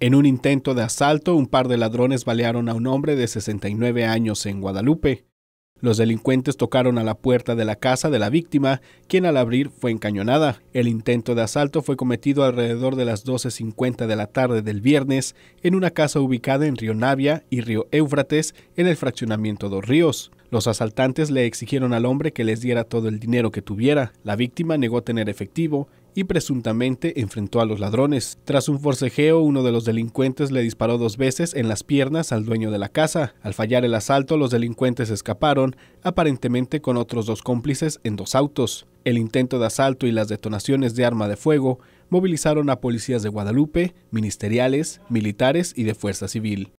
En un intento de asalto, un par de ladrones balearon a un hombre de 69 años en Guadalupe. Los delincuentes tocaron a la puerta de la casa de la víctima, quien al abrir fue encañonada. El intento de asalto fue cometido alrededor de las 12.50 de la tarde del viernes en una casa ubicada en Río Navia y Río Éufrates, en el fraccionamiento Dos Ríos. Los asaltantes le exigieron al hombre que les diera todo el dinero que tuviera. La víctima negó tener efectivo y presuntamente enfrentó a los ladrones. Tras un forcejeo, uno de los delincuentes le disparó dos veces en las piernas al dueño de la casa. Al fallar el asalto, los delincuentes escaparon, aparentemente con otros dos cómplices en dos autos. El intento de asalto y las detonaciones de arma de fuego movilizaron a policías de Guadalupe, ministeriales, militares y de fuerza civil.